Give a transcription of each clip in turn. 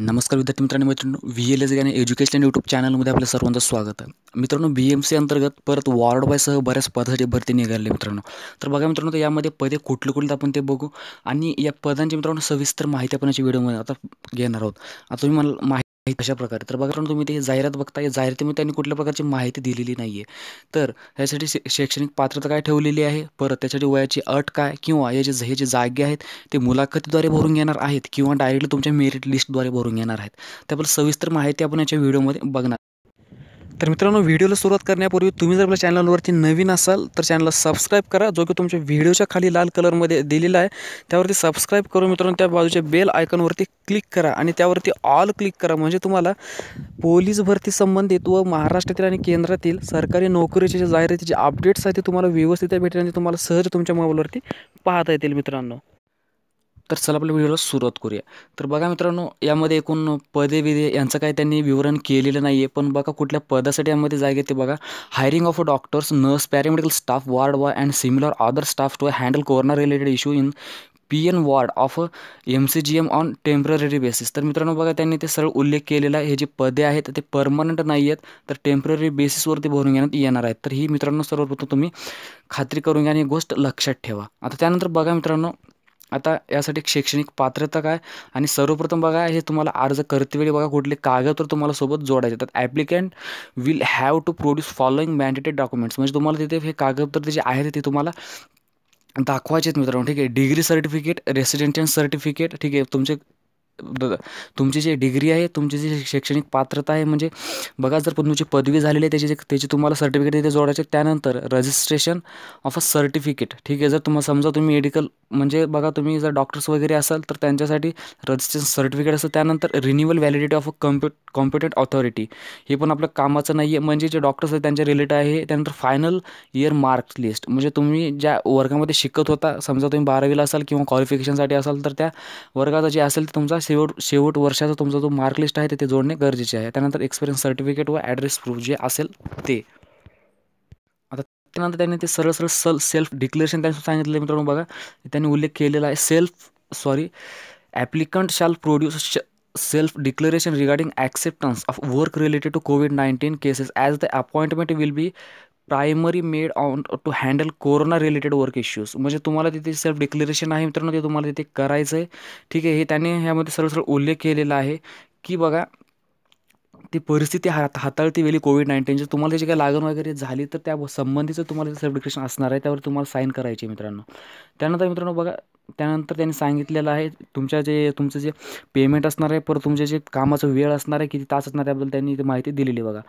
नमस्कार विद्यार्थी मित्रांनो मित्रांनो व्ही एल एस आणि एज्युकेशन युट्यूब चॅनलमध्ये आपलं सर्वांचं स्वागत आहे मित्रांनो बी एम सी अंतर्गत परत वॉर्ड सह बऱ्याच पदासाठी भरती निघाले मित्रांनो तर बघा मित्रांनो यामध्ये पदे कुठले कुठले आपण ते बघू आणि या पदांची मित्रांनो सविस्तर माहिती आपण याच्या व्हिडिओमध्ये आता घेणार आहोत आता तुम्ही मला अशा प्रकारे तर बघा पण तुम्ही ते जाहिरात बघताय जाहिरातीमध्ये त्यांनी कुठल्या प्रकारची माहिती दिलेली नाही आहे तर ह्यासाठी शै शैक्षणिक पात्रता काय ठेवलेली आहे परत त्याच्यासाठी वयाची अट काय किंवा याचे हे जे जागे आहेत ते मुलाखतीद्वारे भरून घेणार आहेत किंवा डायरेक्टली तुमच्या मेरिट लिस्टद्वारे भरून घेणार आहेत त्याबद्दल सविस्तर माहिती आपण याच्या व्हिडिओमध्ये बघणार तर मित्रांनो व्हिडिओला सुरुवात करण्यापूर्वी तुम्ही जर आपल्या चॅनलवरती नवीन असाल तर चॅनलला सबस्क्राईब करा जो की तुमच्या व्हिडिओच्या खाली लाल कलरमध्ये दिलेला आहे त्यावरती सबस्क्राईब करून मित्रांनो त्या बाजूच्या बेल आयकॉनवरती क्लिक करा आणि त्यावरती ऑल क्लिक करा म्हणजे तुम्हाला पोलीस भरती संबंधित व महाराष्ट्रातील आणि केंद्रातील सरकारी नोकरीचे जे जाहिरातीचे अपडेट्स आहेत ते तुम्हाला व्यवस्थित भेटेल आणि तुम्हाला सहज तुमच्या मोबाईलवरती पाहता येतील मित्रांनो तर चला आपल्या व्हिडिओला सुरुवात करूया तर बघा मित्रांनो यामध्ये एकूण पदे विधे यांचं काही त्यांनी विवरण केलेलं नाही आहे पण बघा कुठल्या पदासाठी यामध्ये जागे ते बघा hiring of doctors nurse paramedical staff ward boy and similar other staff to handle corona related issue in P N ward of M C G M on temporary basis तर मित्रांनो बघा त्यांनी ते सरळ उल्लेख केलेला आहे हे जे पदे आहेत ते परमनंट नाही आहेत तर टेम्पररी बेसिसवरती भरून घेण्यात येणार आहेत तर ही मित्रांनो सर्वप्रथम तुम्ही खात्री करून घ्या आणि गोष्ट लक्षात ठेवा आता त्यानंतर बघा मित्रांनो आता यासाठी शैक्षणिक पात्रता काय आणि सर्वप्रथम बघा हे तुम्हाला अर्ज करतेवेळी बघा कुठले कागदपत्र तुम्हाला सोबत जोडायचे तर applicant will have to produce following mandated documents म्हणजे तुम्हाला तिथे हे कागदपत्र जे आहेत ते तुम्हाला दाखवायचे आहेत मित्रांनो ठीक आहे डिग्री सर्टिफिकेट रेसिडेन्शियल सर्टिफिकेट ठीक आहे तुमचे तुमची जी डिग्री आहे तुमची जी शैक्षणिक पात्रता आहे म्हणजे बघा जर तुमची पदवी झालेली आहे त्याची जे त्याची तुम्हाला सर्टिफिकेट तिथे जोडायचे त्यानंतर रजिस्ट्रेशन ऑफ अ सर्टिफिकेट ठीक आहे जर तुम्हाला समजा तुम्ही मेडिकल म्हणजे बघा तुम्ही जर डॉक्टर्स वगैरे असाल तर त्यांच्यासाठी रजिस्ट्रेशन सर्टिफिकेट असतं त्यानंतर renewal validity of a compu computed authority हे पण आपलं कामाचं नाही आहे म्हणजे जे डॉक्टर्स आहेत त्यांच्या रिलेटेड आहे त्यानंतर फायनल इयर मार्क्स लिस्ट म्हणजे तुम्ही ज्या वर्गामध्ये शिकत होता समजा तुम्ही बारावीला असाल किंवा क्वालिफिकेशनसाठी असाल तर त्या वर्गाचा जे असेल तुमचा शेवट शेवट वर्षाचा तुमचा जो मार्कलिस्ट आहे ते जोडणे गरजेचे आहे त्यानंतर एक्सपिरियन्स सर्टिफिकेट व ॲड्रेस प्रूफ जे असेल ते आता त्यानंतर त्यांनी ते सरळ सरळ सल सेल्फ डिक्लेरेशन त्यांनी सांगितलं मित्रांनो बघा त्यांनी उल्लेख केलेला आहे self sorry applicant shall produce self declaration regarding acceptance of work related to Covid nineteen cases as the appointment will be primary made on to handle corona related work issues म्हणजे तुम्हाला तिथे सेल्फ डिक्लेरेशन आहे मित्रांनो ते तुम्हाला तिथे करायचं आहे ठीक आहे हे त्यांनी ह्यामध्ये सरळ सरळ उल्लेख केलेला आहे की बघा ती परिस्थिती हात हाताळती वेळी कोविड नाईन्टीनची तुम्हाला जे काही लागण वगैरे झाली तर त्या संबंधीचं तुम्हाला सेल्फ डिक्लेरेशन असणार आहे त्यावर तुम्हाला साईन करायची मित्रांनो त्यानंतर मित्रांनो बघा त्यानंतर त्यांनी सांगितलेलं आहे तुमच्या जे तुमचं जे पेमेंट असणार आहे पर तुमचे जे कामाचं वेळ असणार आहे किती तास असणार त्याबद्दल त्यांनी माहिती दिलेली बघा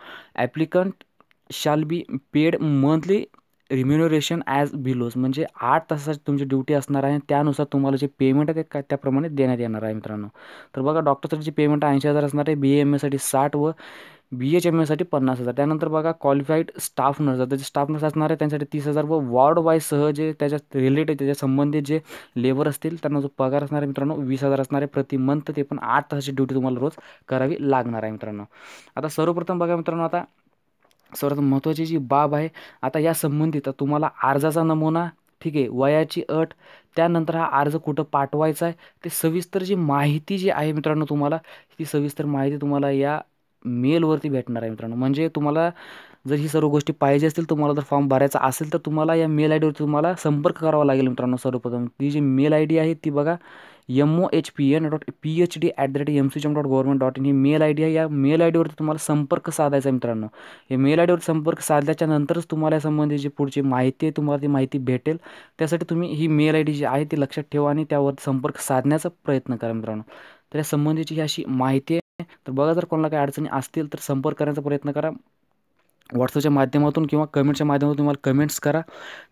applicant shall be paid monthly remuneration as below म्हणजे आठ तासाची तुमची ड्युटी असणार आहे त्यानुसार तुम्हाला जे पेमेंट आहे ते काय त्याप्रमाणे देण्यात येणार आहे मित्रांनो तर बघा डॉक्टरसाठी जे पेमेंट ऐंशी हजार असणार आहे बी एम एसाठी साठ व बी एच एम एसाठी पन्नास हजार त्यानंतर बघा क्वालिफाईड स्टाफ नर्स आता जे स्टाफ नर्स असणार आहे त्यांच्यासाठी तीस हजार व वॉर्ड वाईजसह जे त्याच्या रिलेटेड त्याच्या संबंधित जे लेबर असतील त्यांना जो पगार असणार आहे मित्रांनो वीस हजार असणार आहे प्रति मंथ ते पण आठ तासाची ड्युटी तुम्हाला रोज करावी लागणार आहे मित्रांनो आता सर्वप्रथम बघा मित्रांनो आता सर्वात महत्त्वाची जी बाब आहे आता या संबंधित तुम्हाला अर्जाचा नमुना ठीक आहे वयाची अट त्यानंतर हा अर्ज कुठं पाठवायचा आहे ते सविस्तर जी माहिती जी आहे मित्रांनो तुम्हाला ती सविस्तर माहिती तुम्हाला या मेलवरती भेटणार आहे मित्रांनो म्हणजे तुम्हाला जर ही सर्व गोष्टी पाहिजे असतील तुम्हाला जर फॉर्म भरायचा असेल तर तुम्हाला या मेल आय डीवरती तुम्हाला संपर्क करावा लागेल मित्रांनो सर्वप्रथम ती जी मेल आय डी आहे ती बघा M O H P N dot P H D at the rate M C M dot government dot in ही मेल आय डी आहे या मेल आय डीवरती तुम्हाला संपर्क साधायचा मित्रांनो हे मेल आय डीवर संपर्क साधल्याच्या नंतरच तुम्हाला यासंबंधी जी पुढची माहिती आहे तुम्हाला ती माहिती भेटेल त्यासाठी तुम्ही ही मेल आय डी जी आहे ती लक्षात ठेवा आणि त्यावर संपर्क साधण्याचा प्रयत्न करा मित्रांनो तर या संबंधीची ही अशी माहिती तर बघा जर कोणाला काही अडचणी असतील तर संपर्क करण्याचा प्रयत्न करा व्हॉट्सअपच्या माध्यमातून किंवा कमेंटच्या माध्यमातून तुम्हाला कमेंट्स करा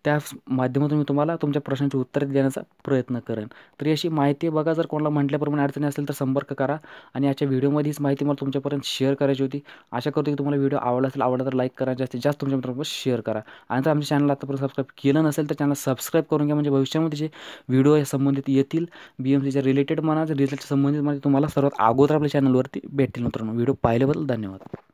त्या माध्यमातून मी तुम्हाला तुमच्या प्रश्नांची उत्तरे देण्याचा प्रयत्न करेन तर अशी माहिती बघा जर कोणाला म्हटल्याप्रमाणे अडचणी असेल तर संपर्क करा आणि याच्या व्हिडिओमध्ये हीच माहिती मला तुमच्यापर्यंत शेअर करायची होती अशा करतो की तुम्हाला व्हिडिओ आवडला असेल आवडला तर लाईक करा जास्तीत जास्त तुमच्या मित्रांबरोबर शेअर करा आणि जर आमच्या चॅनल आतापर्यंत सबस्क्राईब केलं नसेल तर चॅनल सबस्क्राईब करून घ्या म्हणजे भविष्यामध्ये जे व्हिडिओ या संबंधित येतील बी एम सीच्या रिलेटेड म्हणा रिझल्टच्या संबंधित म्हणजे तुम्हाला सर्वात अगोदर आपल्या चॅनलवरती भेटतील मित्रांनो व्हिडिओ पाहिल्याबद्दल धन्यवाद